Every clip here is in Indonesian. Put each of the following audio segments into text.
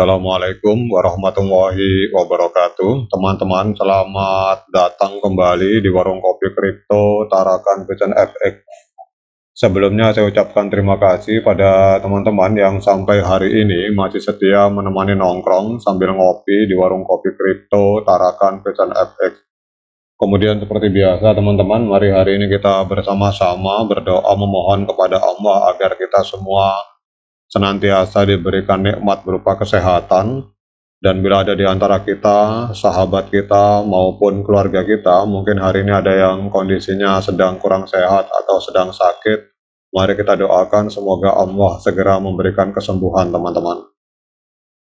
Assalamualaikum warahmatullahi wabarakatuh. Teman-teman, selamat datang kembali di Warung Kopi Kripto Tarakan Pecan FX. Sebelumnya saya ucapkan terima kasih pada teman-teman yang sampai hari ini masih setia menemani nongkrong sambil ngopi di Warung Kopi Kripto Tarakan Pecan FX. Kemudian seperti biasa teman-teman, mari hari ini kita bersama-sama berdoa memohon kepada Allah agar kita semua senantiasa diberikan nikmat berupa kesehatan, dan bila ada di antara kita, sahabat kita, maupun keluarga kita, mungkin hari ini ada yang kondisinya sedang kurang sehat atau sedang sakit, mari kita doakan semoga Allah segera memberikan kesembuhan teman-teman.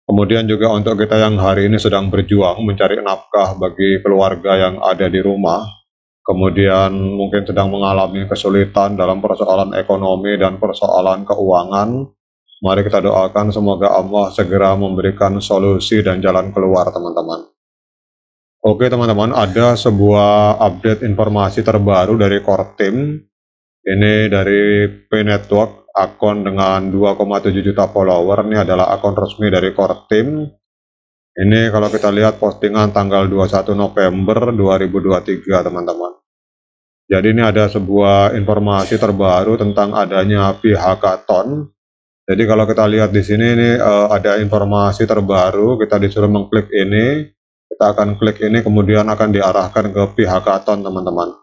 Kemudian juga untuk kita yang hari ini sedang berjuang mencari nafkah bagi keluarga yang ada di rumah, kemudian mungkin sedang mengalami kesulitan dalam persoalan ekonomi dan persoalan keuangan, Mari kita doakan semoga Allah segera memberikan solusi dan jalan keluar teman-teman. Oke teman-teman, ada sebuah update informasi terbaru dari Core Team. Ini dari P Network, akun dengan 2,7 juta follower. Ini adalah akun resmi dari Core Team. Ini kalau kita lihat postingan tanggal 21 November 2023 teman-teman. Jadi ini ada sebuah informasi terbaru tentang adanya pihak TON jadi kalau kita lihat di sini ini uh, ada informasi terbaru, kita disuruh mengklik ini, kita akan klik ini kemudian akan diarahkan ke pihak aton teman-teman.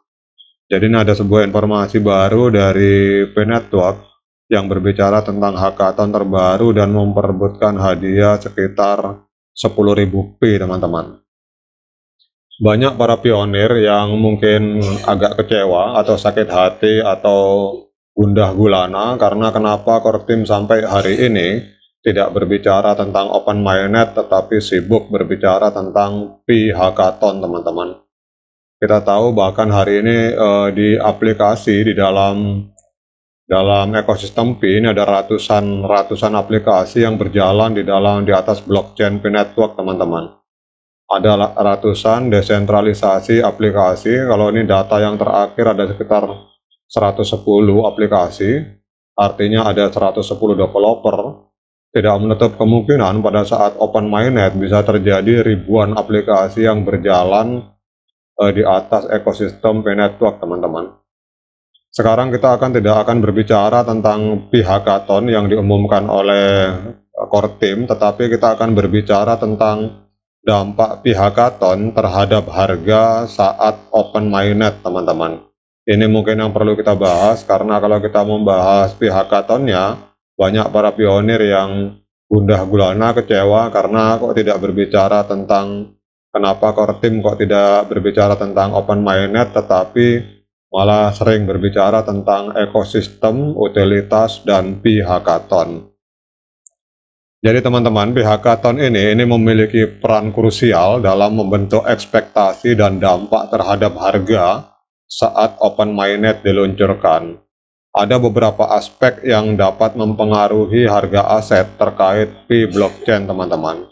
Jadi ini ada sebuah informasi baru dari P Network yang berbicara tentang hackathon terbaru dan memperebutkan hadiah sekitar 10.000 P teman-teman. Banyak para pionir yang mungkin agak kecewa atau sakit hati atau gundah gulana karena kenapa core sampai hari ini tidak berbicara tentang open mainnet tetapi sibuk berbicara tentang pihakaton teman-teman. Kita tahu bahkan hari ini eh, di aplikasi di dalam dalam ekosistem P ini ada ratusan ratusan aplikasi yang berjalan di dalam di atas blockchain P network teman-teman. Ada ratusan desentralisasi aplikasi. Kalau ini data yang terakhir ada sekitar 110 aplikasi, artinya ada 110 developer, tidak menutup kemungkinan pada saat open mainnet bisa terjadi ribuan aplikasi yang berjalan eh, di atas ekosistem P-Network, teman-teman. Sekarang kita akan tidak akan berbicara tentang pihak pihakaton yang diumumkan oleh eh, core team, tetapi kita akan berbicara tentang dampak pihak pihakaton terhadap harga saat open mainnet, teman-teman. Ini mungkin yang perlu kita bahas karena kalau kita membahas pihak katonnya, banyak para pionir yang gundah gulana kecewa karena kok tidak berbicara tentang kenapa core team kok tidak berbicara tentang open mainnet, tetapi malah sering berbicara tentang ekosistem, utilitas, dan pihak katon. Jadi teman-teman, pihakaton ini ini memiliki peran krusial dalam membentuk ekspektasi dan dampak terhadap harga saat open mainnet diluncurkan. Ada beberapa aspek yang dapat mempengaruhi harga aset terkait fee blockchain, teman-teman.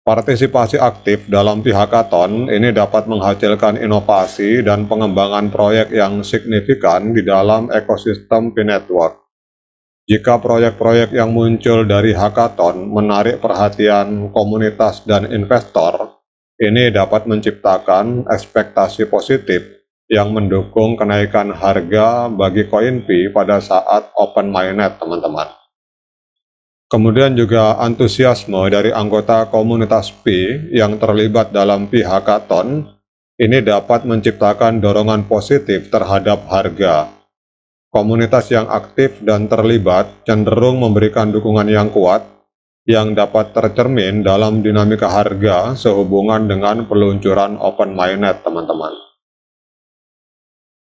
Partisipasi aktif dalam pihak Aton ini dapat menghasilkan inovasi dan pengembangan proyek yang signifikan di dalam ekosistem P-Network. Jika proyek-proyek yang muncul dari hackathon menarik perhatian komunitas dan investor, ini dapat menciptakan ekspektasi positif yang mendukung kenaikan harga bagi koin P pada saat open mainnet, teman-teman. Kemudian juga antusiasme dari anggota komunitas P yang terlibat dalam pihakaton ini dapat menciptakan dorongan positif terhadap harga. Komunitas yang aktif dan terlibat cenderung memberikan dukungan yang kuat yang dapat tercermin dalam dinamika harga sehubungan dengan peluncuran open mainnet, teman-teman.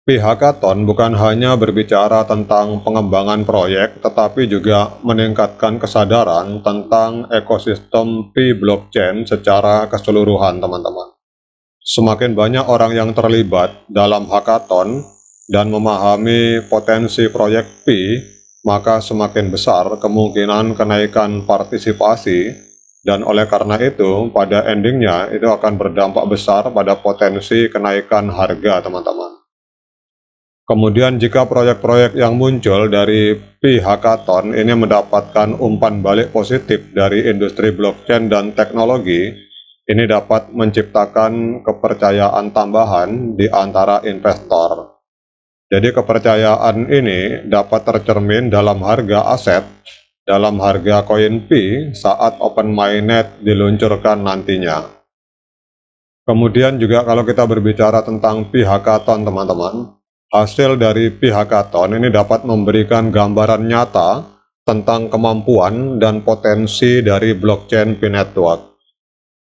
Pihak Katon bukan hanya berbicara tentang pengembangan proyek, tetapi juga meningkatkan kesadaran tentang ekosistem P-Blockchain secara keseluruhan, teman-teman. Semakin banyak orang yang terlibat dalam hackathon dan memahami potensi proyek P, maka semakin besar kemungkinan kenaikan partisipasi dan oleh karena itu pada endingnya itu akan berdampak besar pada potensi kenaikan harga teman-teman. Kemudian jika proyek-proyek yang muncul dari pihak Katon ini mendapatkan umpan balik positif dari industri blockchain dan teknologi, ini dapat menciptakan kepercayaan tambahan di antara investor. Jadi kepercayaan ini dapat tercermin dalam harga aset, dalam harga koin P saat open mainnet diluncurkan nantinya. Kemudian juga kalau kita berbicara tentang pihakaton teman-teman, hasil dari pihakaton ini dapat memberikan gambaran nyata tentang kemampuan dan potensi dari blockchain P-Network.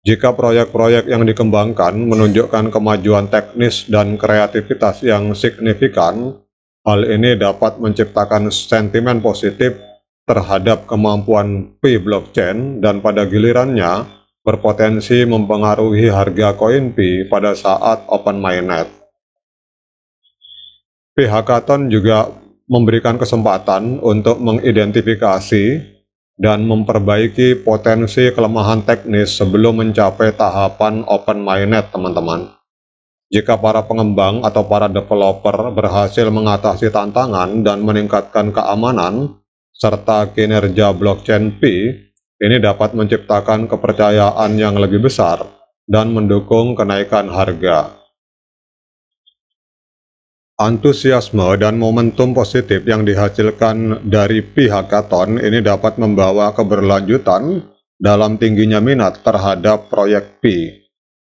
Jika proyek-proyek yang dikembangkan menunjukkan kemajuan teknis dan kreativitas yang signifikan, hal ini dapat menciptakan sentimen positif terhadap kemampuan P blockchain dan pada gilirannya berpotensi mempengaruhi harga koin P pada saat open mainnet. Pihak Katon juga memberikan kesempatan untuk mengidentifikasi dan memperbaiki potensi kelemahan teknis sebelum mencapai tahapan open mainnet, teman-teman. Jika para pengembang atau para developer berhasil mengatasi tantangan dan meningkatkan keamanan, serta kinerja blockchain P, ini dapat menciptakan kepercayaan yang lebih besar dan mendukung kenaikan harga. Antusiasme dan momentum positif yang dihasilkan dari pihak Katon ini dapat membawa keberlanjutan dalam tingginya minat terhadap proyek P,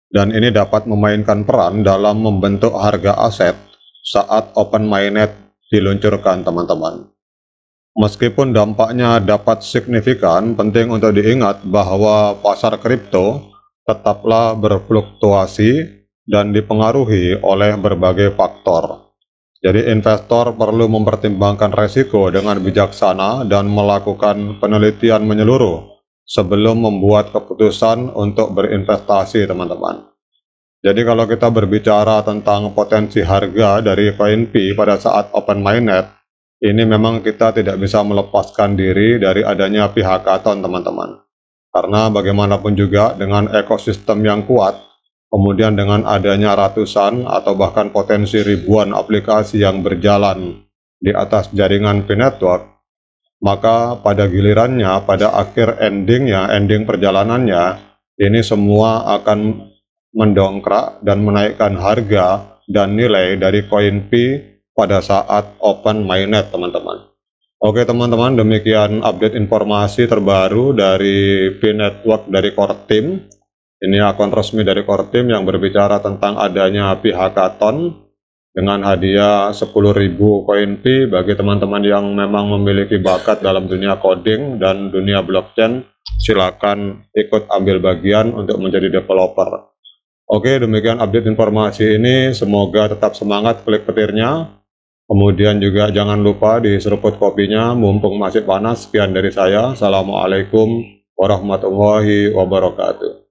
dan ini dapat memainkan peran dalam membentuk harga aset saat open mainnet diluncurkan teman-teman. Meskipun dampaknya dapat signifikan, penting untuk diingat bahwa pasar kripto tetaplah berfluktuasi dan dipengaruhi oleh berbagai faktor. Jadi investor perlu mempertimbangkan resiko dengan bijaksana dan melakukan penelitian menyeluruh sebelum membuat keputusan untuk berinvestasi teman-teman. Jadi kalau kita berbicara tentang potensi harga dari PNP pada saat open mainnet, ini memang kita tidak bisa melepaskan diri dari adanya pihak aton, teman-teman. Karena bagaimanapun juga dengan ekosistem yang kuat, Kemudian dengan adanya ratusan atau bahkan potensi ribuan aplikasi yang berjalan di atas jaringan P-Network, maka pada gilirannya, pada akhir endingnya, ending perjalanannya, ini semua akan mendongkrak dan menaikkan harga dan nilai dari koin P pada saat open mainnet, teman-teman. Oke teman-teman, demikian update informasi terbaru dari P-Network dari Core Team. Ini akun resmi dari Kortim yang berbicara tentang adanya api hackathon dengan hadiah 10.000 koin P bagi teman-teman yang memang memiliki bakat dalam dunia coding dan dunia blockchain. Silakan ikut ambil bagian untuk menjadi developer. Oke, demikian update informasi ini. Semoga tetap semangat klik petirnya. Kemudian juga jangan lupa diseruput kopinya, mumpung masih panas. Sekian dari saya. Assalamualaikum warahmatullahi wabarakatuh.